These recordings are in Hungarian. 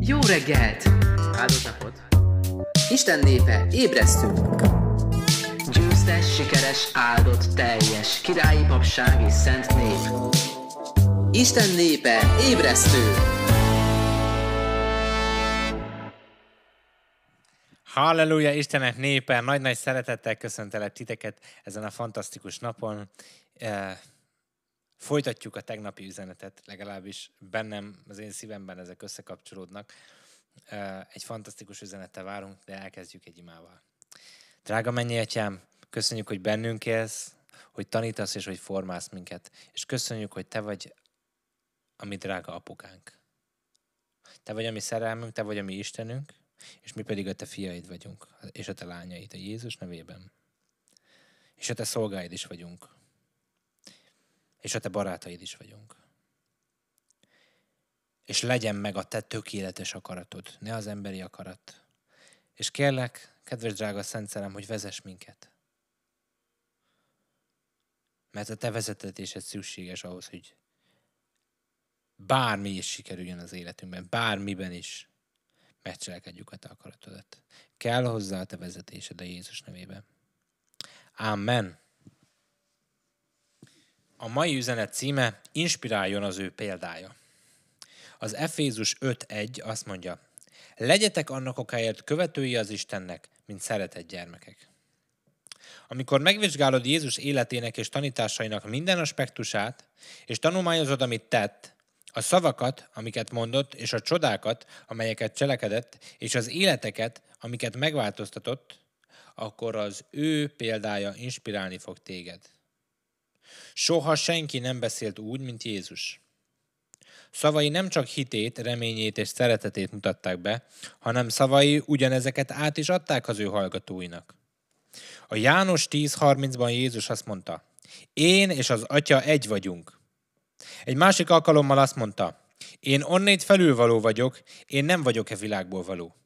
Jó reggelt! Áldott napot! Isten népe, ébresztünk! Győztes, sikeres, áldott, teljes, királyi papság és szent nép. Isten népe, ébresztő! Halleluja, Istenek népe! Nagy-nagy szeretettel köszöntelek titeket ezen a fantasztikus napon. Eh, Folytatjuk a tegnapi üzenetet, legalábbis bennem, az én szívemben ezek összekapcsolódnak. Egy fantasztikus üzenete várunk, de elkezdjük egy imával. Drága mennyi atyám, köszönjük, hogy bennünk élsz, hogy tanítasz és hogy formálsz minket. És köszönjük, hogy te vagy a mi drága apukánk. Te vagy a mi szerelmünk, te vagy a mi Istenünk, és mi pedig a te fiaid vagyunk, és a te lányaid a Jézus nevében. És a te szolgáid is vagyunk és a te barátaid is vagyunk. És legyen meg a te tökéletes akaratod, ne az emberi akarat. És kérlek, kedves drága Szent Szelem, hogy vezess minket. Mert a te vezetetésed szükséges ahhoz, hogy bármi is sikerüljön az életünkben, bármiben is megcselekedjük a te akaratodat. Kell hozzá a te vezetésed a Jézus nevében. Amen. A mai üzenet címe Inspiráljon az ő példája. Az Efézus 5.1 azt mondja, legyetek annak okáért követői az Istennek, mint szeretett gyermekek. Amikor megvizsgálod Jézus életének és tanításainak minden aspektusát, és tanulmányozod, amit tett, a szavakat, amiket mondott, és a csodákat, amelyeket cselekedett, és az életeket, amiket megváltoztatott, akkor az ő példája inspirálni fog téged. Soha senki nem beszélt úgy, mint Jézus. Szavai nem csak hitét, reményét és szeretetét mutatták be, hanem szavai ugyanezeket át is adták az ő hallgatóinak. A János 10.30-ban Jézus azt mondta, én és az Atya egy vagyunk. Egy másik alkalommal azt mondta, én onnét felülvaló vagyok, én nem vagyok e világból való.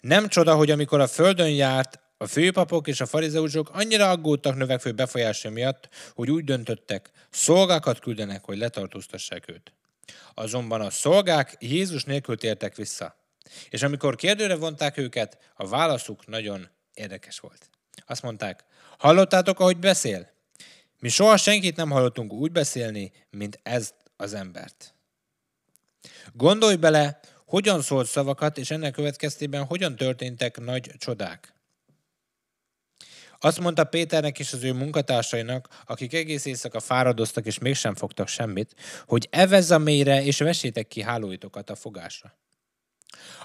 Nem csoda, hogy amikor a Földön járt, a főpapok és a farizeusok annyira aggódtak növekvő befolyása miatt, hogy úgy döntöttek, szolgákat küldenek, hogy letartóztassák őt. Azonban a szolgák Jézus nélkül tértek vissza. És amikor kérdőre vonták őket, a válaszuk nagyon érdekes volt. Azt mondták, hallottátok, ahogy beszél? Mi soha senkit nem hallottunk úgy beszélni, mint ezt az embert. Gondolj bele, hogyan szólt szavakat, és ennek következtében hogyan történtek nagy csodák. Azt mondta Péternek és az ő munkatársainak, akik egész éjszaka fáradoztak és mégsem fogtak semmit, hogy evez a mélyre és vessétek ki hálóitokat a fogásra.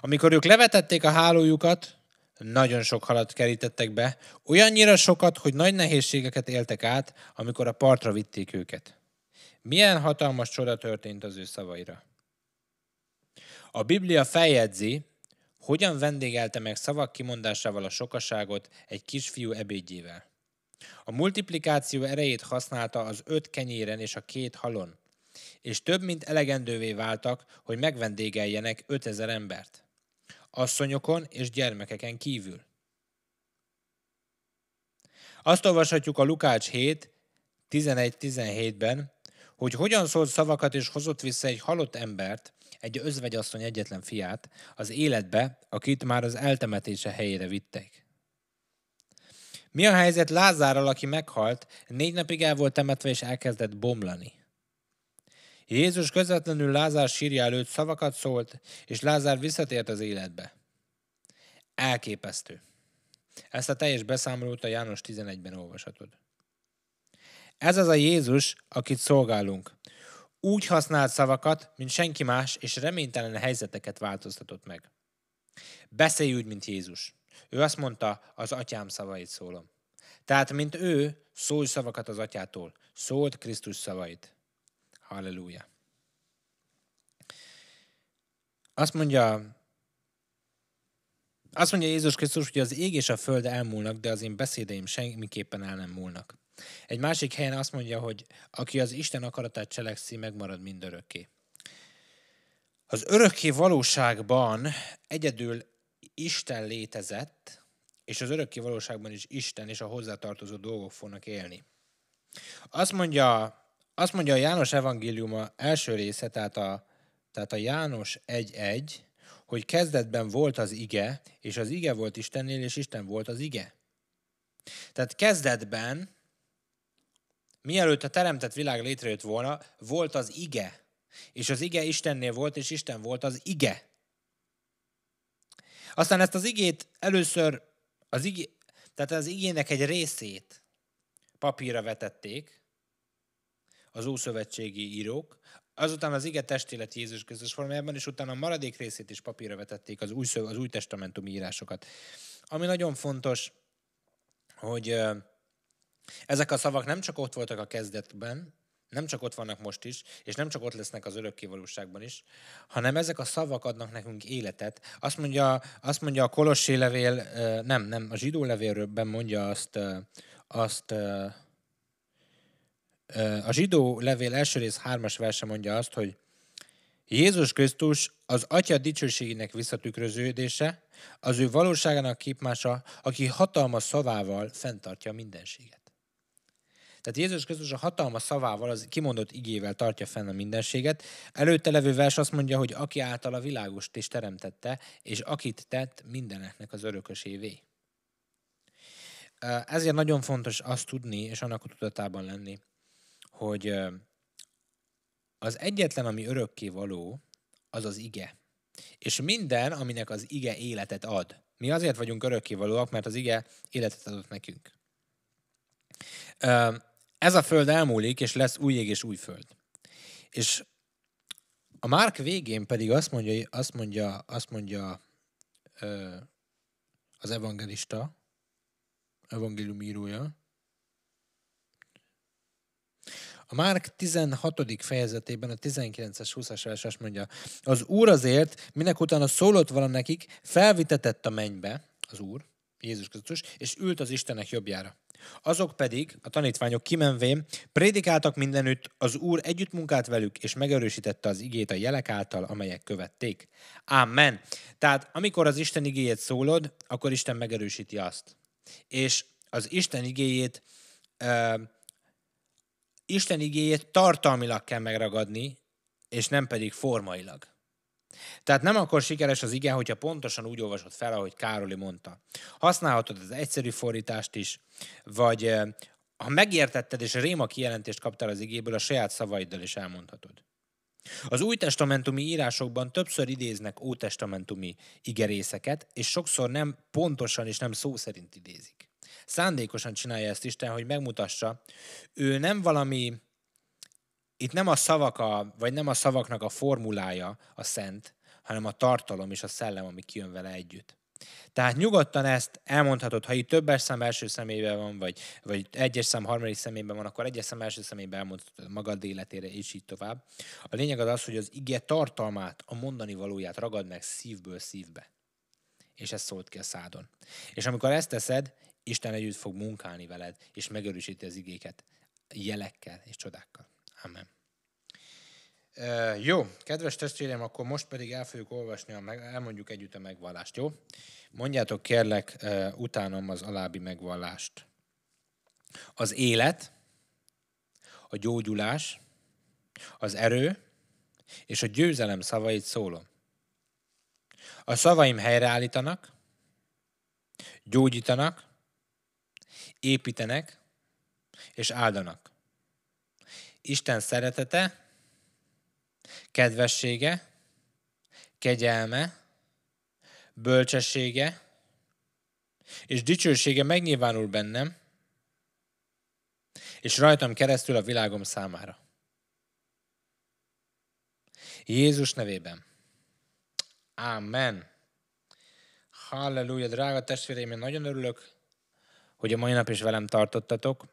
Amikor ők levetették a hálójukat, nagyon sok halat kerítettek be, olyannyira sokat, hogy nagy nehézségeket éltek át, amikor a partra vitték őket. Milyen hatalmas csoda történt az ő szavaira. A Biblia feljegyzi, hogyan vendégelte meg szavak kimondásával a sokaságot egy kisfiú ebédjével? A multiplikáció erejét használta az öt kenyéren és a két halon, és több mint elegendővé váltak, hogy megvendégeljenek ötezer embert. Asszonyokon és gyermekeken kívül. Azt olvashatjuk a Lukács 7, 11-17-ben, hogy hogyan szólt szavakat és hozott vissza egy halott embert, egy özvegyasszony egyetlen fiát, az életbe, akit már az eltemetése helyére vitték. Mi a helyzet Lázárral, aki meghalt, négy napig el volt temetve és elkezdett bomlani? Jézus közvetlenül Lázár sírja előtt szavakat szólt, és Lázár visszatért az életbe. Elképesztő. Ezt a teljes beszámolót a János 11-ben olvashatod. Ez az a Jézus, akit szolgálunk. Úgy használt szavakat, mint senki más, és reménytelen helyzeteket változtatott meg. Beszélj úgy, mint Jézus. Ő azt mondta, az atyám szavait szólom. Tehát, mint ő, szólj szavakat az atyától. Szólt Krisztus szavait. Halleluja. Azt mondja, azt mondja Jézus Krisztus, hogy az ég és a föld elmúlnak, de az én beszédeim semmiképpen el nem múlnak. Egy másik helyen azt mondja, hogy aki az Isten akaratát cselekszi, megmarad mindörökké. Az örökké valóságban egyedül Isten létezett, és az örökké valóságban is Isten és a hozzátartozó dolgok fognak élni. Azt mondja, azt mondja a János evangéliuma első része, tehát a, tehát a János 1.1, hogy kezdetben volt az ige, és az ige volt Istennél, és Isten volt az ige. Tehát kezdetben Mielőtt a teremtett világ létrejött volna, volt az ige. És az ige Istennél volt, és Isten volt az ige. Aztán ezt az igét először, az igé, tehát az igének egy részét papírra vetették az ószövetségi írók, azután az ige testélet Jézus Krisztus formájában, és utána a maradék részét is papírra vetették az új, az új testamentumi írásokat. Ami nagyon fontos, hogy ezek a szavak nem csak ott voltak a kezdetben, nem csak ott vannak most is, és nem csak ott lesznek az örökké valóságban is, hanem ezek a szavak adnak nekünk életet. Azt mondja, azt mondja a Kolossé levél, nem, nem, a zsidó levélben mondja azt, azt a zsidó levél első rész hármas verse mondja azt, hogy Jézus Krisztus az Atya dicsőségének visszatükröződése, az ő valóságának képmása, aki hatalmas szavával fenntartja mindenséget. Tehát Jézus Krisztus a hatalma szavával, az kimondott igével tartja fenn a mindenséget. Előtte levő vers azt mondja, hogy aki által a világost is teremtette, és akit tett mindeneknek az évé. Ezért nagyon fontos azt tudni, és annak a tudatában lenni, hogy az egyetlen, ami örökké való, az az ige. És minden, aminek az ige életet ad. Mi azért vagyunk örökkévalóak, mert az ige életet adott nekünk ez a föld elmúlik, és lesz új ég és új föld. És a Márk végén pedig azt mondja, azt mondja, azt mondja ö, az evangelista, evangélium írója, a Márk 16. fejezetében a 19-es 20-as azt mondja, az Úr azért, minek utána szólott vala nekik, felvitetett a mennybe, az Úr, Jézus Krisztus, és ült az Istenek jobbjára. Azok pedig, a tanítványok kimenvén, prédikáltak mindenütt, az Úr együtt munkált velük, és megerősítette az igét a jelek által, amelyek követték. Amen. Tehát amikor az Isten igéjét szólod, akkor Isten megerősíti azt. És az Isten igéjét, uh, Isten igéjét tartalmilag kell megragadni, és nem pedig formailag. Tehát nem akkor sikeres az igen, hogyha pontosan úgy olvasod fel, ahogy Károli mondta. Használhatod az egyszerű fordítást is, vagy ha megértetted és réma kijelentést kaptál az igéből, a saját szavaiddal is elmondhatod. Az új testamentumi írásokban többször idéznek testamentumi igerészeket, és sokszor nem pontosan és nem szó szerint idézik. Szándékosan csinálja ezt Isten, hogy megmutassa, ő nem valami itt nem a szavak, a, vagy nem a szavaknak a formulája a szent, hanem a tartalom és a szellem, ami kijön vele együtt. Tehát nyugodtan ezt elmondhatod, ha itt többes szám első személyben van, vagy, vagy egyes szám harmadik személyben van, akkor egyes szám első személyben elmondhatod magad életére, és így tovább. A lényeg az az, hogy az ige tartalmát, a mondani valóját ragad meg szívből szívbe. És ez szólt ki a szádon. És amikor ezt teszed, Isten együtt fog munkálni veled, és megerősíti az igéket jelekkel és csodákkal. Amen. E, jó, kedves testvérem, akkor most pedig el fogjuk olvasni, a meg, elmondjuk együtt a megvallást, jó? Mondjátok kérlek e, utánom az alábbi megvallást. Az élet, a gyógyulás, az erő és a győzelem szavait szólom. A szavaim helyreállítanak, gyógyítanak, építenek és áldanak. Isten szeretete, kedvessége, kegyelme, bölcsessége és dicsősége megnyilvánul bennem, és rajtam keresztül a világom számára. Jézus nevében. Amen. Halleluja, drága testvéreim, én nagyon örülök, hogy a mai nap is velem tartottatok.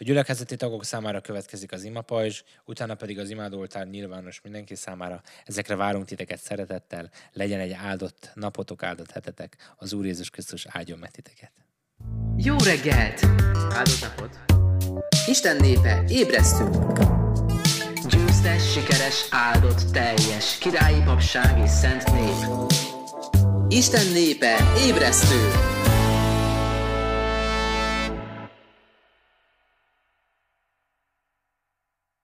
A gyülekezeti tagok számára következik az imapajzs, utána pedig az imádoltár nyilvános mindenki számára. Ezekre várunk titeket szeretettel, legyen egy áldott napotok, áldott hetetek, az Úr Jézus Krisztus áldjon meg titeket. Jó reggelt! Áldott napot! Isten népe, ébresztünk! Győztes, sikeres, áldott, teljes, királyi papság és szent nép. Isten népe, ébresztő!